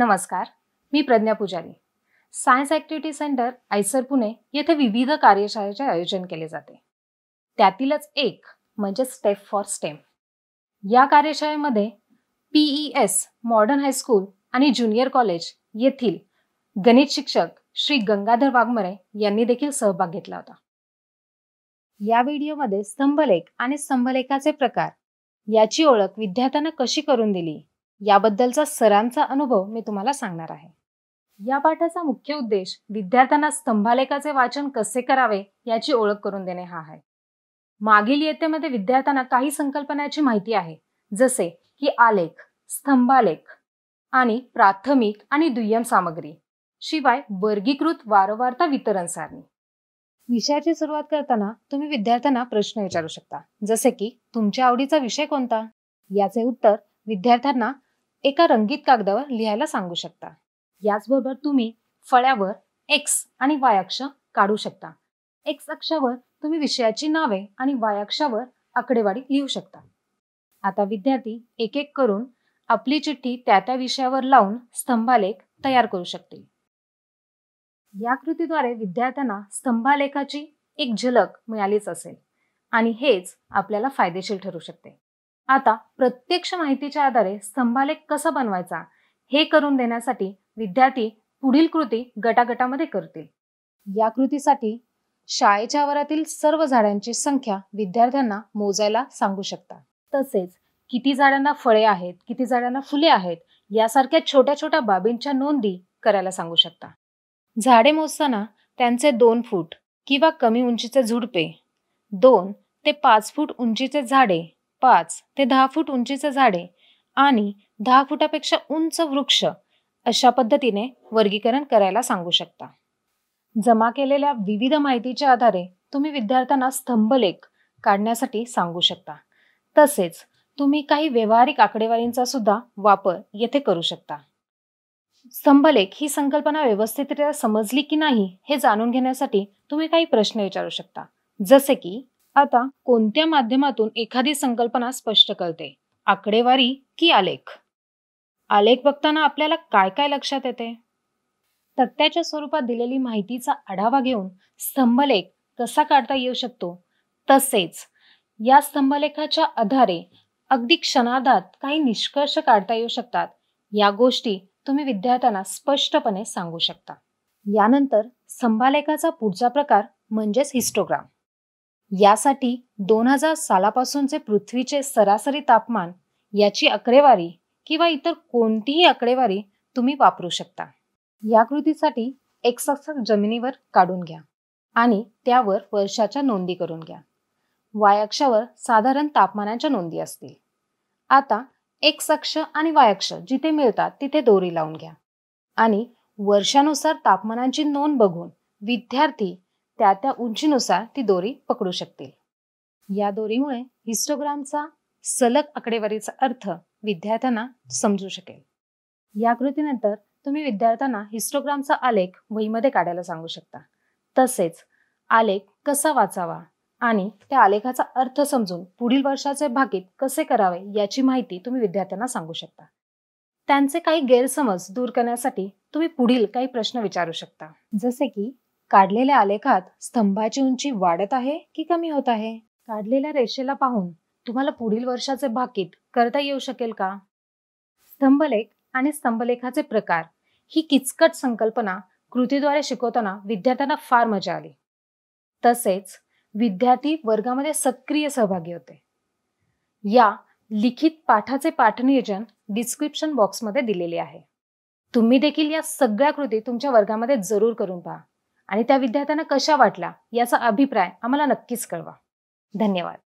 नमस्कार मी Pragya Pujari science activity centre IISER Pune येथे विविध कार्यशाळेचे आयोजन केले जाते त्यातीलच एक म्हणजे स्टेप फॉर स्टेम या कार्यशाळेमध्ये पीई एस मॉडर्न हायस्कूल आणि ज्युनियर कॉलेज येथील गणित शिक्षक श्री गंगाधर वाघमरे यांनी देखील सहभाग घेतला होता या व्हिडिओमध्ये स्तंभलेख आणि स्तंभलेखाचे प्रकार याची ओळख विद्यार्थ्यांना कशी करून दिली याबद्दलचा सरांचा अनुभव मी तुम्हाला सांगणार आहे या पाठाचा मुख्य उद्देश विद्यार्थ्यांना स्तंभालेखाचे वाचन कसे करावे याची ओळख करून देणे हा आहे मागील येतेमध्ये विद्यार्थ्यांना काही संकल्पनाची माहिती आहे जसे की आलेख स्तंभालेख आणि प्राथमिक आणि दुय्यम सामग्री शिवाय वर्गीकृत वारंवारता वितरण सारणी विषयाची सुरुवात करताना तुम्ही विद्यार्थ्यांना प्रश्न विचारू शकता जसे की तुमच्या आवडीचा विषय कोणता याचे उत्तर विद्यार्थ्यांना एका रंगीत कागदावर लिहायला सांगू शकता याचबरोबर तुम्ही फळ्यावर एक्स आणि वाय अक्ष काढू शकता एक्स अक्षावर तुम्ही विषयाची नावे आणि वाय अक्षावर आकडेवारी लिहू शकता आता विद्यार्थी एक एक करून आपली चिठ्ठी त्या त्या विषयावर लावून स्तंभालेख तयार करू शकतील या कृतीद्वारे विद्यार्थ्यांना स्तंभालेखाची एक झलक मिळालीच असेल आणि हेच आपल्याला फायदेशीर ठरू शकते आता प्रत्यक्ष माहितीच्या आधारे स्तंभालेख कसा बनवायचा हे करून देण्यासाठी विद्यार्थी पुढील कृती गटागटामध्ये करतील या कृतीसाठी शाळेच्या आवारातील सर्व झाडांची संख्या विद्यार्थ्यांना मोजायला सांगू शकता तसेच किती झाडांना फळे आहेत किती झाडांना फुले आहेत यासारख्या छोट्या छोट्या बाबींच्या नोंदी करायला सांगू शकता झाडे मोजताना त्यांचे दोन फूट किंवा कमी उंचीचे झुडपे दोन ते पाच फूट उंचीचे झाडे पाच ते दहा फूट उंचीचे झाडे आणि दहा फुटापेक्षा उंच वृक्ष अशा पद्धतीने वर्गीकरण करायला सांगू शकता जमा केलेल्या विविध माहितीच्या आधारे तुम्ही विद्यार्थ्यांना स्तंभलेख काढण्यासाठी सांगू शकता तसेच तुम्ही काही व्यवहारिक आकडेवारींचा सुद्धा वापर येथे करू शकता स्तंभलेख ही संकल्पना व्यवस्थितरित्या समजली की नाही हे जाणून घेण्यासाठी तुम्ही काही प्रश्न विचारू शकता जसे की आता कोणत्या माध्यमातून एखादी संकल्पना स्पष्ट करते आकडेवारी की आलेख आलेख बघताना आपल्याला काय काय लक्षात येते तक्त्याच्या स्वरूपात दिलेली माहितीचा आढावा घेऊन स्तंभलेख कसा काढता येऊ शकतो तसेच या स्तंभलेखाच्या आधारे अगदी क्षणार्धात काही निष्कर्ष काढता येऊ शकतात या गोष्टी तुम्ही विद्यार्थ्यांना स्पष्टपणे सांगू शकता यानंतर स्तंभालेखाचा पुढचा प्रकार म्हणजेच हिस्टोग्राम यासाठी दोन हजार सालापासूनचे पृथ्वीचे सरासरी तापमान याची आकडेवारी किंवा इतर कोणतीही आकडेवारी तुम्ही वापरू शकता या कृतीसाठी एक्सअक्षर जमिनीवर काढून घ्या आणि त्यावर वर्षाच्या नोंदी करून घ्या वायक्षावर साधारण तापमानाच्या नोंदी असतील आता एक्स अक्ष आणि वायक्ष जिथे मिळतात तिथे दोरी लावून घ्या आणि वर्षानुसार तापमानांची नोंद बघून विद्यार्थी त्या त्या उंचीनुसार ती दोरी पकडू शकतील या दोरीमुळे हिस्टोग्रामचा सलग आकडेवारीचा अर्थ विद्यार्थ्यांना समजू शकेल या कृतीनंतर तुम्ही विद्यार्थ्यांना हिस्टोग्रामचा आलेख वहीमध्ये काढायला सांगू शकता तसेच आलेख कसा वाचावा आणि त्या आलेखाचा अर्थ समजून पुढील वर्षाचे भाकीत कसे करावे याची माहिती तुम्ही विद्यार्थ्यांना सांगू शकता त्यांचे काही गैरसमज दूर करण्यासाठी तुम्ही पुढील काही प्रश्न विचारू शकता जसे की काढलेल्या आलेखात स्तंभाची उंची वाढत आहे की कमी होत आहे काढलेल्या रेषेला पाहून तुम्हाला पुढील वर्षाचे भाकीत करता येऊ शकेल का स्तंभलेख आणि स्तंभलेखाचे प्रकार ही किचकट संकल्पना कृतीद्वारे शिकवताना विद्यार्थ्यांना फार मजा आली तसेच विद्यार्थी वर्गामध्ये सक्रिय सहभागी होते या लिखित पाठाचे पाठनियोजन डिस्क्रिप्शन बॉक्समध्ये दिलेले आहे तुम्ही देखील या सगळ्या कृती तुमच्या वर्गामध्ये जरूर करून पहा आणि त्या विद्यार्थ्यांना कशा वाटला याचा अभिप्राय आम्हाला नक्कीच कळवा धन्यवाद